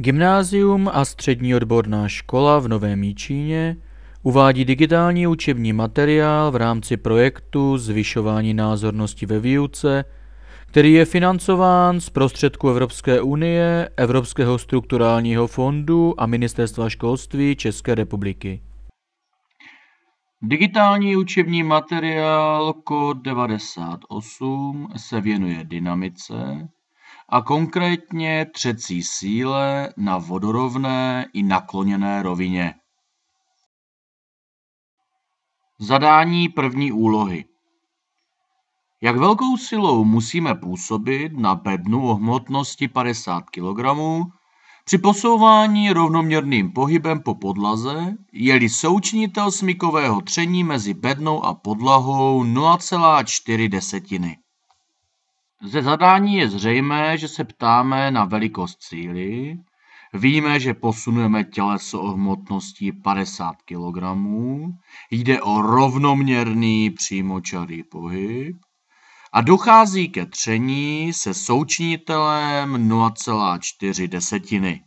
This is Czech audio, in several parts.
Gymnázium a střední odborná škola v Novém Míčíně uvádí digitální učební materiál v rámci projektu Zvyšování názornosti ve výuce, který je financován z prostředků Evropské unie, Evropského strukturálního fondu a Ministerstva školství České republiky. Digitální učební materiál KOD 98 se věnuje dynamice, a konkrétně třecí síle na vodorovné i nakloněné rovině. Zadání první úlohy Jak velkou silou musíme působit na bednu o hmotnosti 50 kg při posouvání rovnoměrným pohybem po podlaze, je-li součinitel smykového tření mezi bednou a podlahou 0,4 desetiny. Ze zadání je zřejmé, že se ptáme na velikost síly. Víme, že posunujeme těleso o hmotnosti 50 kg. Jde o rovnoměrný přímočarý pohyb. A dochází ke tření se součinitelem 0,4 desetiny.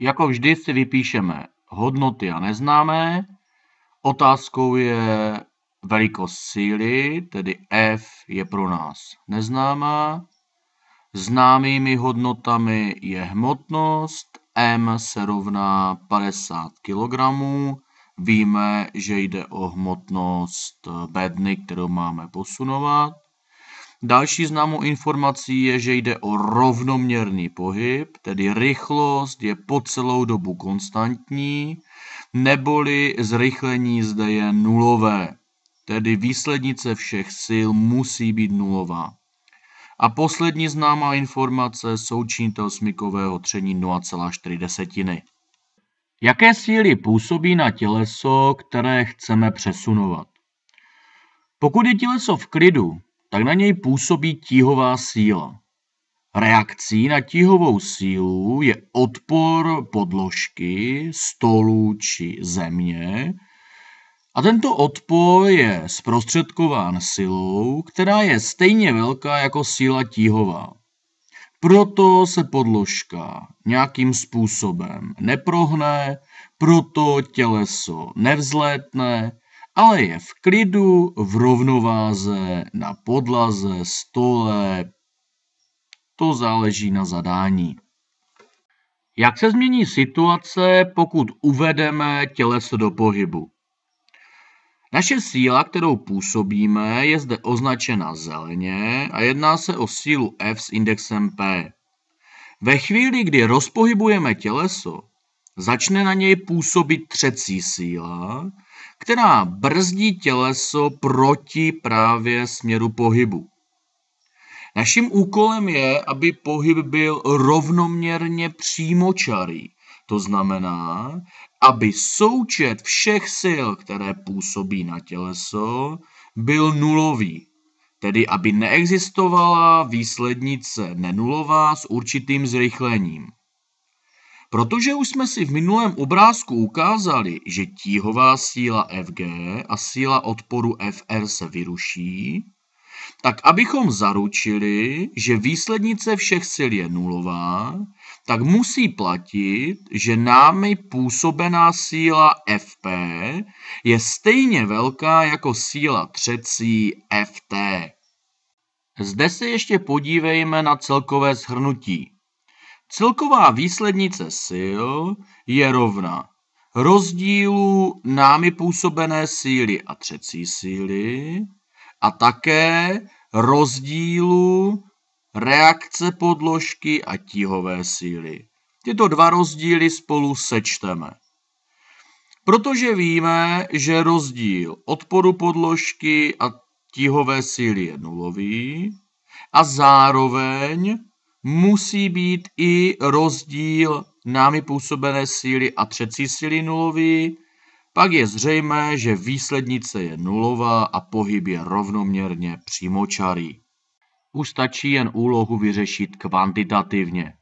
Jako vždy si vypíšeme hodnoty a neznámé. Otázkou je, velikost síly, tedy F, je pro nás neznámá. Známými hodnotami je hmotnost, M se rovná 50 kg. Víme, že jde o hmotnost bedny, kterou máme posunovat. Další známou informací je, že jde o rovnoměrný pohyb, tedy rychlost je po celou dobu konstantní, neboli zrychlení zde je nulové tedy výslednice všech sil, musí být nulová. A poslední známá informace součinitel smykového tření 0,4 Jaké síly působí na těleso, které chceme přesunovat? Pokud je těleso v klidu, tak na něj působí tíhová síla. Reakcí na tíhovou sílu je odpor podložky, stolu či země a tento odpor je zprostředkován silou, která je stejně velká jako síla tíhová. Proto se podložka nějakým způsobem neprohne, proto těleso nevzlétne, ale je v klidu, v rovnováze, na podlaze, stole. To záleží na zadání. Jak se změní situace, pokud uvedeme těleso do pohybu? Naše síla, kterou působíme, je zde označena zeleně a jedná se o sílu F s indexem P. Ve chvíli, kdy rozpohybujeme těleso, začne na něj působit třecí síla, která brzdí těleso proti právě směru pohybu. Naším úkolem je, aby pohyb byl rovnoměrně přímočarý. To znamená, aby součet všech sil, které působí na těleso, byl nulový. Tedy aby neexistovala výslednice nenulová s určitým zrychlením. Protože už jsme si v minulém obrázku ukázali, že tíhová síla FG a síla odporu FR se vyruší, tak abychom zaručili, že výslednice všech sil je nulová, tak musí platit, že námi působená síla FP je stejně velká jako síla třecí FT. Zde se ještě podívejme na celkové shrnutí. Celková výslednice sil je rovna rozdílu námi působené síly a třecí síly a také rozdílu reakce podložky a tíhové síly. Tyto dva rozdíly spolu sečteme. Protože víme, že rozdíl odporu podložky a tíhové síly je nulový a zároveň musí být i rozdíl námi působené síly a třecí síly nulový, pak je zřejmé, že výslednice je nulová a pohyb je rovnoměrně přímočarý už stačí jen úlohu vyřešit kvantitativně.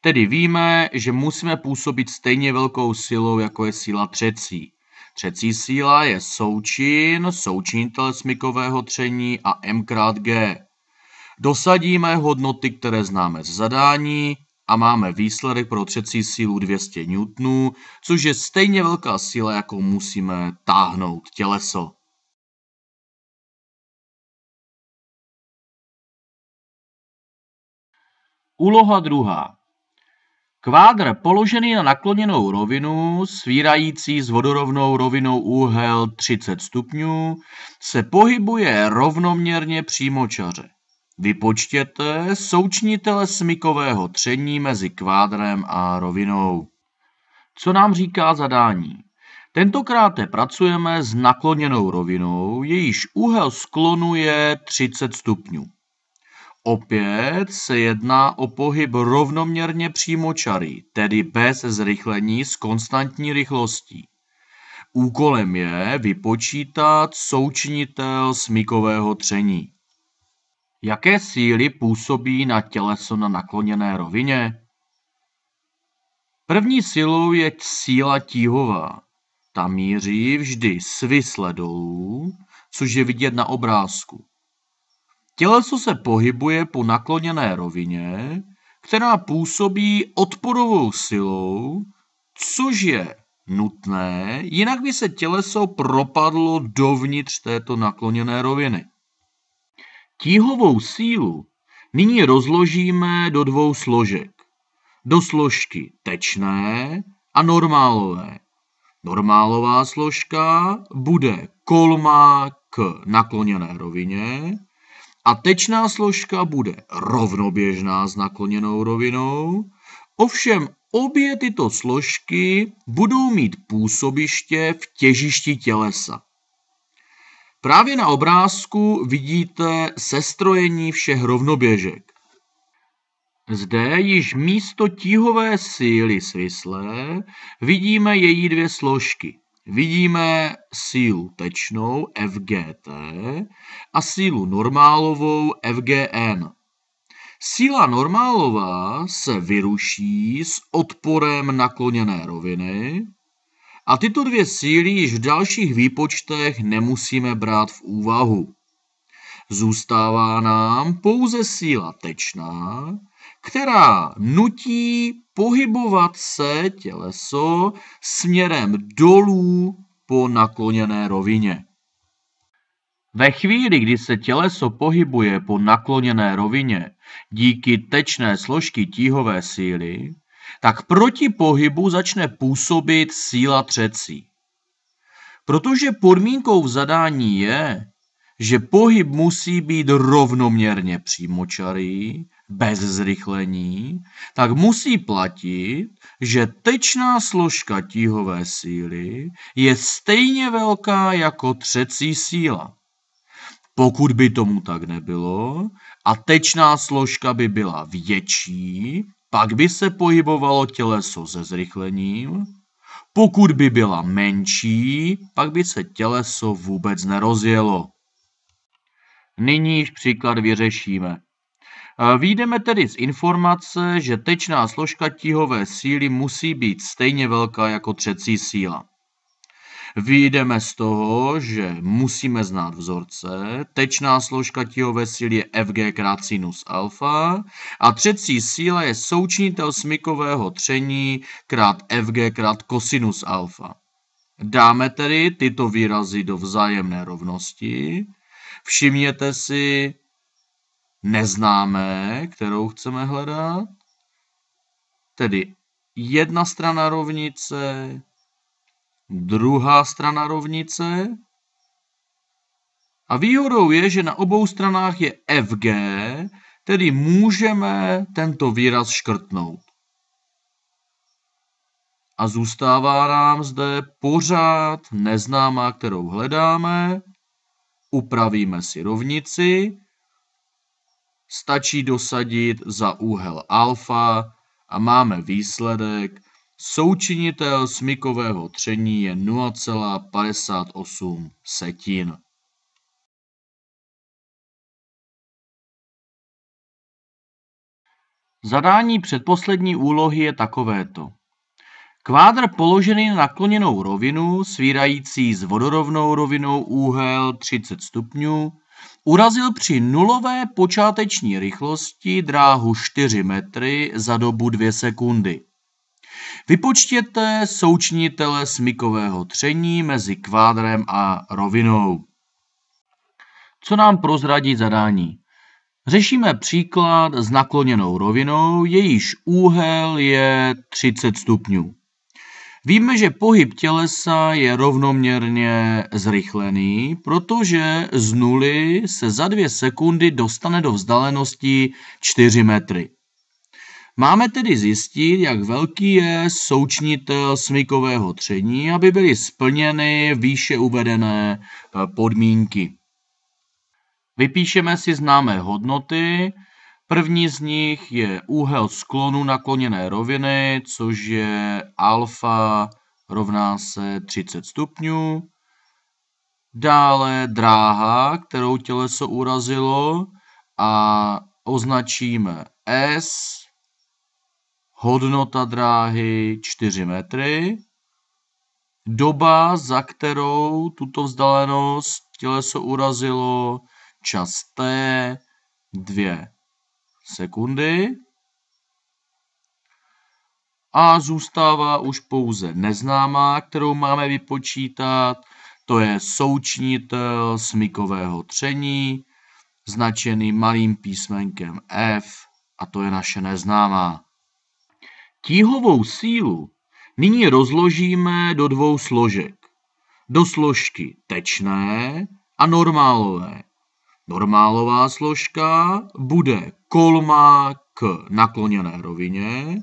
Tedy víme, že musíme působit stejně velkou silou, jako je síla třecí. Třecí síla je součin, součin telesmikového tření a m krát g. Dosadíme hodnoty, které známe z zadání a máme výsledek pro třecí sílu 200 N, což je stejně velká síla, jakou musíme táhnout těleso. Úloha druhá. Kvádr položený na nakloněnou rovinu, svírající s vodorovnou rovinou úhel 30 stupňů, se pohybuje rovnoměrně přímočaře. Vypočtěte součnitele smykového tření mezi kvádrem a rovinou. Co nám říká zadání? Tentokrát pracujeme s nakloněnou rovinou, jejíž úhel sklonu je 30 stupňů. Opět se jedná o pohyb rovnoměrně přímočarý, tedy bez zrychlení s konstantní rychlostí. Úkolem je vypočítat součinitel smykového tření. Jaké síly působí na těleso na nakloněné rovině? První silou je síla tíhová. Ta míří vždy svisle dolů, což je vidět na obrázku. Těleso se pohybuje po nakloněné rovině, která působí odporovou silou, což je nutné, jinak by se těleso propadlo dovnitř této nakloněné roviny. Tíhovou sílu nyní rozložíme do dvou složek. Do složky tečné a normálové. Normálová složka bude kolmá k nakloněné rovině a tečná složka bude rovnoběžná s nakloněnou rovinou, ovšem obě tyto složky budou mít působiště v těžišti tělesa. Právě na obrázku vidíte sestrojení všech rovnoběžek. Zde již místo tíhové síly svislé vidíme její dvě složky vidíme sílu tečnou FGT a sílu normálovou FGN. Síla normálová se vyruší s odporem nakloněné roviny a tyto dvě síly již v dalších výpočtech nemusíme brát v úvahu. Zůstává nám pouze síla tečná, která nutí pohybovat se těleso směrem dolů po nakloněné rovině. Ve chvíli, kdy se těleso pohybuje po nakloněné rovině díky tečné složky tíhové síly, tak proti pohybu začne působit síla třecí. Protože podmínkou v zadání je, že pohyb musí být rovnoměrně přímočarý bez zrychlení, tak musí platit, že tečná složka tíhové síly je stejně velká jako třecí síla. Pokud by tomu tak nebylo a tečná složka by byla větší, pak by se pohybovalo těleso se zrychlením. Pokud by byla menší, pak by se těleso vůbec nerozjelo. Nyní již příklad vyřešíme. Výjdeme tedy z informace, že tečná složka tíhové síly musí být stejně velká jako třecí síla. Výjdeme z toho, že musíme znát vzorce, tečná složka tíhové síly je Fg krát sinus alfa a třecí síla je součinitel smykového tření krát Fg krát kosinus alfa. Dáme tedy tyto výrazy do vzájemné rovnosti. Všimněte si, neznámé, kterou chceme hledat. Tedy jedna strana rovnice, druhá strana rovnice. A výhodou je, že na obou stranách je FG, tedy můžeme tento výraz škrtnout. A zůstává nám zde pořád neznámá, kterou hledáme. Upravíme si rovnici stačí dosadit za úhel alfa a máme výsledek. Součinitel smykového tření je 0,58 setin. Zadání předposlední úlohy je takovéto. Kvádr položený na nakloněnou rovinu, svírající s vodorovnou rovinou úhel 30 stupňů, urazil při nulové počáteční rychlosti dráhu 4 metry za dobu 2 sekundy. Vypočtěte součnitele smykového tření mezi kvádrem a rovinou. Co nám prozradí zadání? Řešíme příklad s nakloněnou rovinou, jejíž úhel je 30 stupňů. Víme, že pohyb tělesa je rovnoměrně zrychlený, protože z nuly se za dvě sekundy dostane do vzdálenosti 4 metry. Máme tedy zjistit, jak velký je součinitel smykového tření, aby byly splněny výše uvedené eh, podmínky. Vypíšeme si známé hodnoty, První z nich je úhel sklonu nakloněné roviny, což je alfa rovná se 30 stupňů. Dále dráha, kterou těleso urazilo a označíme S, hodnota dráhy 4 metry, doba, za kterou tuto vzdálenost těleso urazilo, čas T, 2 sekundy. A zůstává už pouze neznámá, kterou máme vypočítat. To je součinitel smykového tření, značený malým písmenkem F, a to je naše neznámá. Tíhovou sílu nyní rozložíme do dvou složek. Do složky tečné a normálové. Normálová složka bude kolma k nakloněné rovině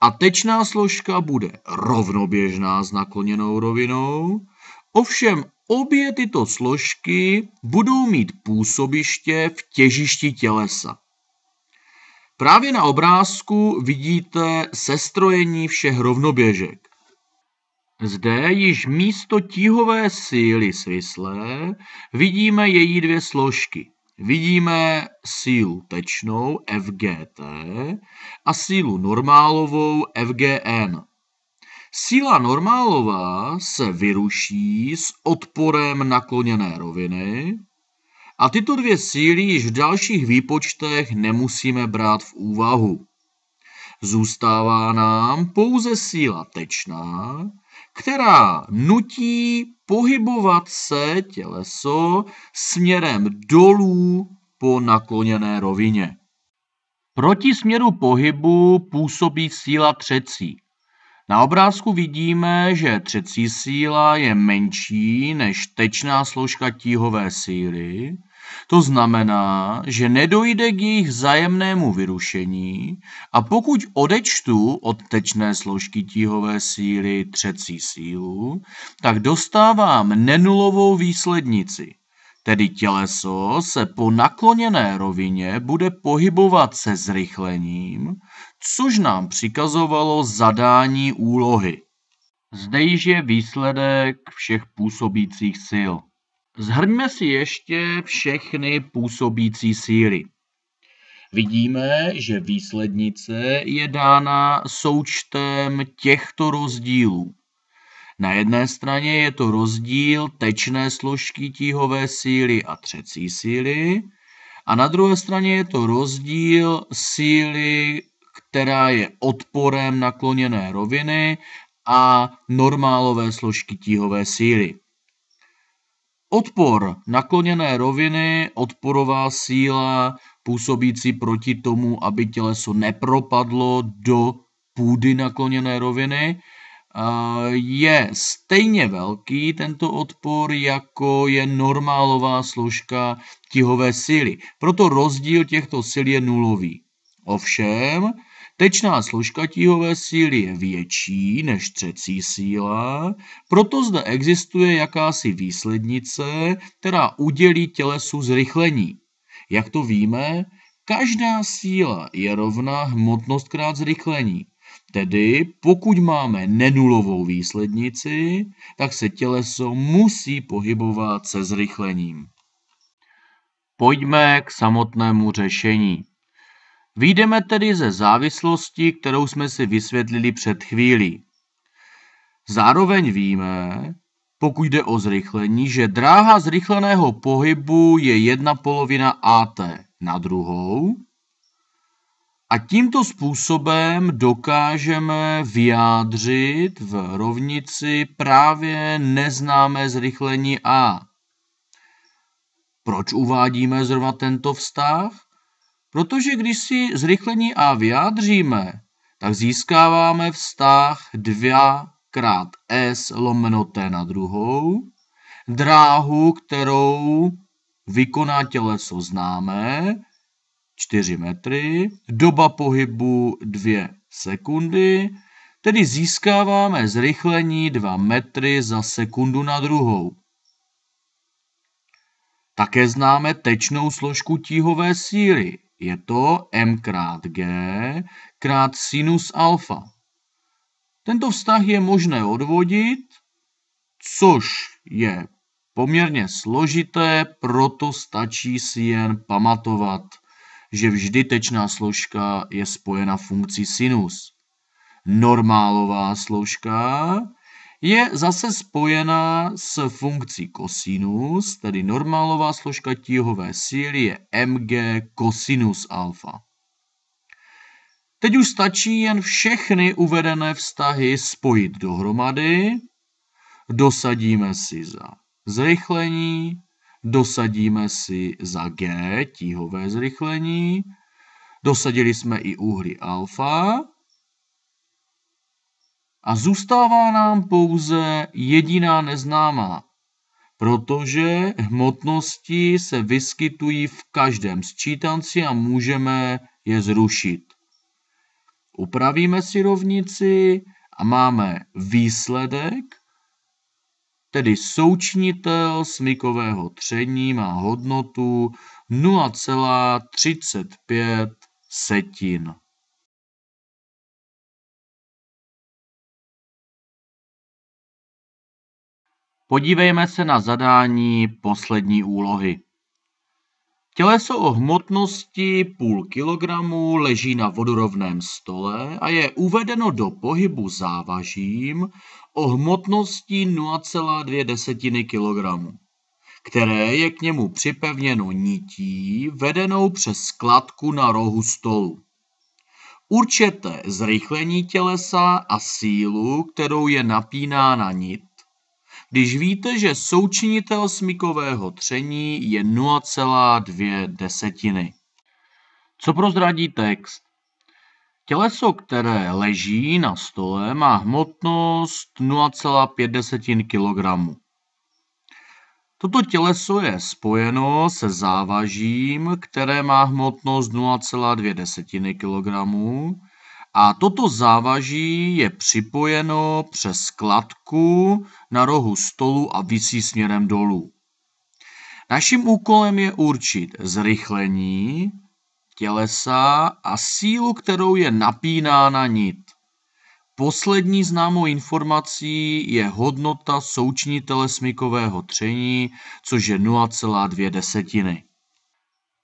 a tečná složka bude rovnoběžná s nakloněnou rovinou. Ovšem obě tyto složky budou mít působiště v těžišti tělesa. Právě na obrázku vidíte sestrojení všech rovnoběžek. Zde již místo tíhové síly svislé vidíme její dvě složky. Vidíme sílu tečnou FGT a sílu normálovou FGN. Síla normálová se vyruší s odporem nakloněné roviny a tyto dvě síly již v dalších výpočtech nemusíme brát v úvahu. Zůstává nám pouze síla tečná, která nutí pohybovat se těleso směrem dolů po nakloněné rovině. Proti směru pohybu působí síla třecí. Na obrázku vidíme, že třecí síla je menší než tečná složka tíhové síly, to znamená, že nedojde k jejich vzájemnému vyrušení a pokud odečtu od tečné složky tíhové síly třecí sílu, tak dostávám nenulovou výslednici. Tedy těleso se po nakloněné rovině bude pohybovat se zrychlením, což nám přikazovalo zadání úlohy. Zde již je výsledek všech působících sil. Zhrňme si ještě všechny působící síly. Vidíme, že výslednice je dána součtem těchto rozdílů. Na jedné straně je to rozdíl tečné složky tíhové síly a třecí síly, a na druhé straně je to rozdíl síly, která je odporem nakloněné roviny a normálové složky tíhové síly. Odpor nakloněné roviny, odporová síla působící proti tomu, aby těleso nepropadlo do půdy nakloněné roviny, je stejně velký tento odpor, jako je normálová složka tihové síly. Proto rozdíl těchto sil je nulový. Ovšem, Tečná složka tíhové síly je větší než třecí síla, proto zde existuje jakási výslednice, která udělí tělesu zrychlení. Jak to víme? Každá síla je rovná hmotnost krát zrychlení. Tedy pokud máme nenulovou výslednici, tak se těleso musí pohybovat se zrychlením. Pojďme k samotnému řešení. Výjdeme tedy ze závislosti, kterou jsme si vysvětlili před chvílí. Zároveň víme, pokud jde o zrychlení, že dráha zrychleného pohybu je jedna polovina AT na druhou a tímto způsobem dokážeme vyjádřit v rovnici právě neznámé zrychlení A. Proč uvádíme zrovna tento vztah? Protože když si zrychlení A vyjádříme, tak získáváme vztah 2 krát S lomeno T na druhou, dráhu, kterou vykoná těleso známe, 4 metry, doba pohybu 2 sekundy, tedy získáváme zrychlení 2 metry za sekundu na druhou. Také známe tečnou složku tíhové síry je to m krát g krát sinus alfa. Tento vztah je možné odvodit, což je poměrně složité, proto stačí si jen pamatovat, že vždy tečná složka je spojena funkcí sinus. Normálová složka je zase spojená s funkcí kosinus, tedy normálová složka tíhové síly je mg kosinus alfa. Teď už stačí jen všechny uvedené vztahy spojit dohromady. Dosadíme si za zrychlení, dosadíme si za g, tíhové zrychlení, dosadili jsme i úhly alfa, a zůstává nám pouze jediná neznámá, protože hmotnosti se vyskytují v každém sčítanci a můžeme je zrušit. Upravíme si rovnici a máme výsledek, tedy součnitel smykového tření má hodnotu 0,35 setin. Podívejme se na zadání poslední úlohy. Těleso o hmotnosti půl kilogramu leží na vodorovném stole a je uvedeno do pohybu závažím o hmotnosti 0,2 kg, které je k němu připevněno nití vedenou přes skladku na rohu stolu. Určete zrychlení tělesa a sílu, kterou je napínána nit, když víte, že součinitel smykového tření je 0,2 desetiny. Co prozradí text? Těleso, které leží na stole, má hmotnost 0,5 kg. Toto těleso je spojeno se závažím, které má hmotnost 0,2 kg. A toto závaží je připojeno přes kladku na rohu stolu a visí směrem dolů. Naším úkolem je určit zrychlení tělesa a sílu, kterou je napínána nit. Poslední známou informací je hodnota součinitele smykového tření, což je 0,2 desetiny.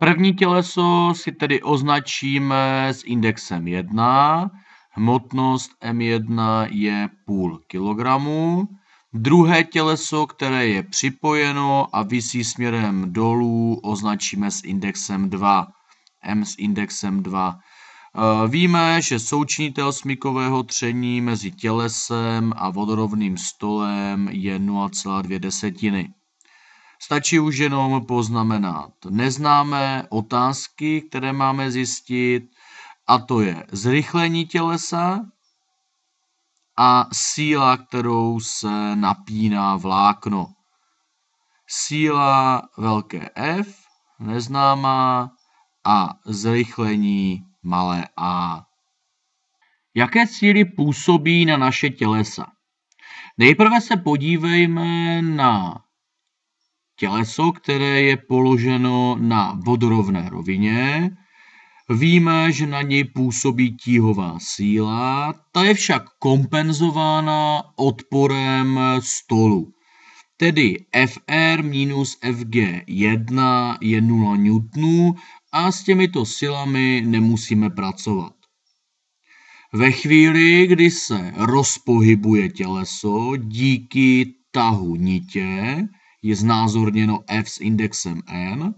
První těleso si tedy označíme s indexem 1. Hmotnost M1 je půl kilogramu. Druhé těleso, které je připojeno a visí směrem dolů, označíme s indexem 2. M s indexem 2. Eh, víme, že součinitel smykového tření mezi tělesem a vodorovným stolem je 0,2 desetiny. Stačí už jenom poznamenat neznámé otázky, které máme zjistit, a to je zrychlení tělesa a síla, kterou se napíná vlákno. Síla velké F, neznámá, a zrychlení malé a. Jaké síly působí na naše tělesa? Nejprve se podívejme na těleso, které je položeno na vodorovné rovině. Víme, že na něj působí tíhová síla, ta je však kompenzována odporem stolu. Tedy Fr minus Fg1 je 0 N a s těmito silami nemusíme pracovat. Ve chvíli, kdy se rozpohybuje těleso díky tahu nitě, je znázorněno F s indexem N,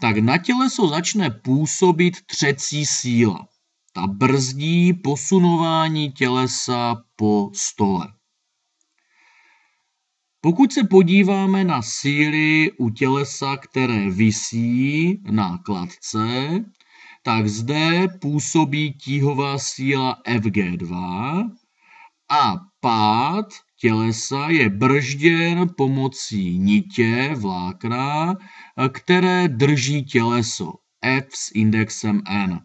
tak na těleso začne působit třecí síla. Ta brzdí posunování tělesa po stole. Pokud se podíváme na síly u tělesa, které visí na kladce, tak zde působí tíhová síla FG2 a pád tělesa je bržděn pomocí nitě vlákna, které drží těleso F s indexem N.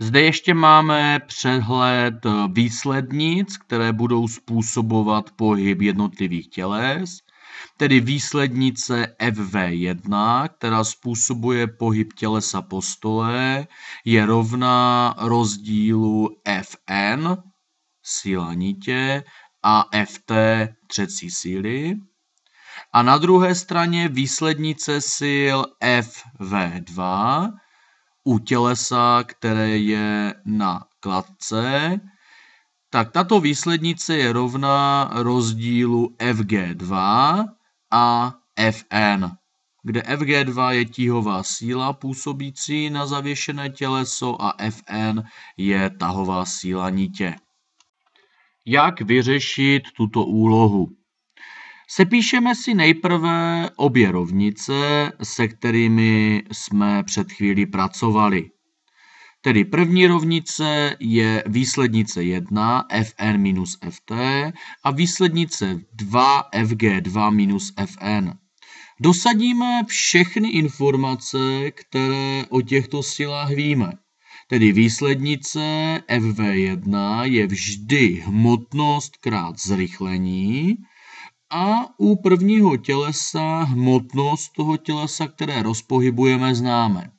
Zde ještě máme přehled výslednic, které budou způsobovat pohyb jednotlivých těles, tedy výslednice FV1, která způsobuje pohyb tělesa po stole, je rovná rozdílu Fn, síla nitě, a FT třecí síly a na druhé straně výslednice sil FV2 u tělesa, které je na kladce, tak tato výslednice je rovná rozdílu FG2 a Fn, kde FG2 je tíhová síla působící na zavěšené těleso a Fn je tahová síla nitě jak vyřešit tuto úlohu. Sepíšeme si nejprve obě rovnice, se kterými jsme před chvílí pracovali. Tedy první rovnice je výslednice 1 fn minus ft a výslednice 2 fg2 minus fn. Dosadíme všechny informace, které o těchto silách víme. Tedy výslednice FV1 je vždy hmotnost krát zrychlení a u prvního tělesa hmotnost toho tělesa, které rozpohybujeme, známe.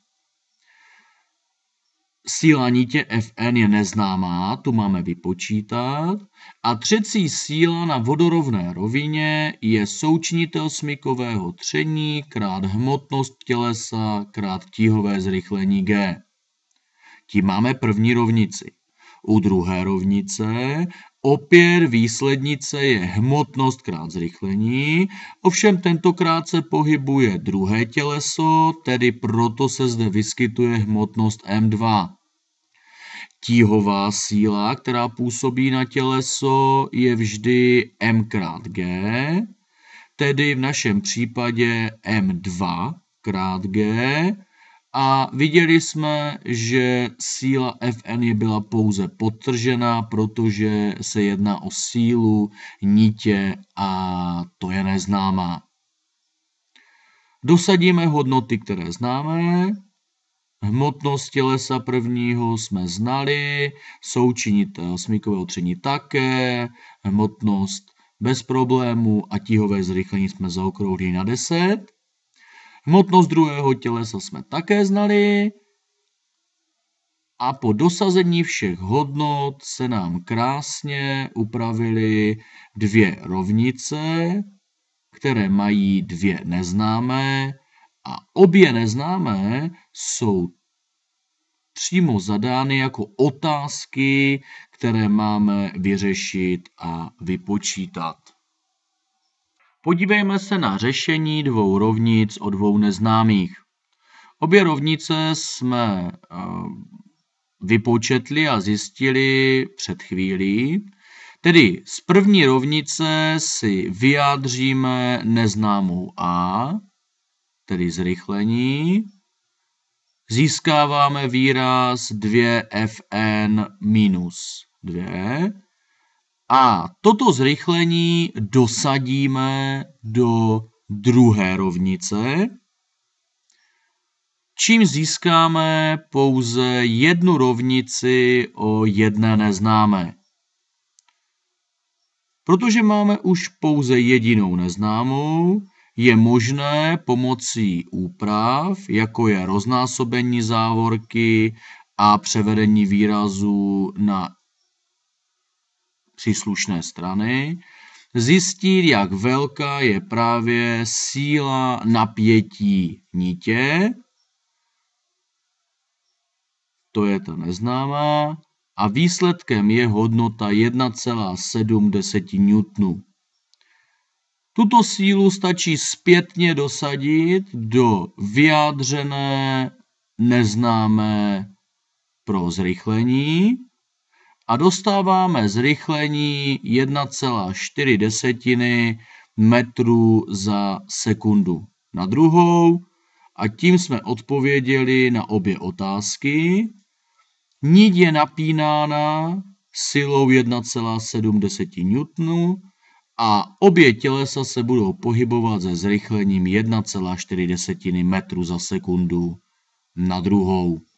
Síla nitě Fn je neznámá, tu máme vypočítat. A třecí síla na vodorovné rovině je součinitel smykového tření krát hmotnost tělesa krát tíhové zrychlení G. Tím máme první rovnici. U druhé rovnice opět výslednice je hmotnost krát zrychlení, ovšem tentokrát se pohybuje druhé těleso, tedy proto se zde vyskytuje hmotnost M2. Tíhová síla, která působí na těleso, je vždy m krát g, tedy v našem případě m2 krát g, a viděli jsme, že síla Fn je byla pouze podtržena, protože se jedná o sílu, nitě a to je neznámá. Dosadíme hodnoty, které známe. Hmotnost tělesa prvního jsme znali, součinit eh, smykového tření také, hmotnost bez problému a tíhové zrychlení jsme zaokrouhli na 10. Hmotnost druhého tělesa jsme také znali. A po dosazení všech hodnot se nám krásně upravily dvě rovnice, které mají dvě neznámé a obě neznámé jsou přímo zadány jako otázky, které máme vyřešit a vypočítat. Podívejme se na řešení dvou rovnic o dvou neznámých. Obě rovnice jsme eh, vypočetli a zjistili před chvílí. Tedy z první rovnice si vyjádříme neznámou a, tedy zrychlení. Získáváme výraz 2fn minus 2 a toto zrychlení dosadíme do druhé rovnice, čím získáme pouze jednu rovnici o jedné neznámé. Protože máme už pouze jedinou neznámou, je možné pomocí úprav, jako je roznásobení závorky a převedení výrazu na příslušné strany, zjistit, jak velká je právě síla napětí nitě, to je ta neznámá, a výsledkem je hodnota 1,7 N. Tuto sílu stačí zpětně dosadit do vyjádřené neznámé pro zrychlení a dostáváme zrychlení 1,4 desetiny metrů za sekundu na druhou a tím jsme odpověděli na obě otázky. Nid je napínána silou 1,7 desetin N a obě tělesa se budou pohybovat se zrychlením 1,4 desetiny metru za sekundu na druhou.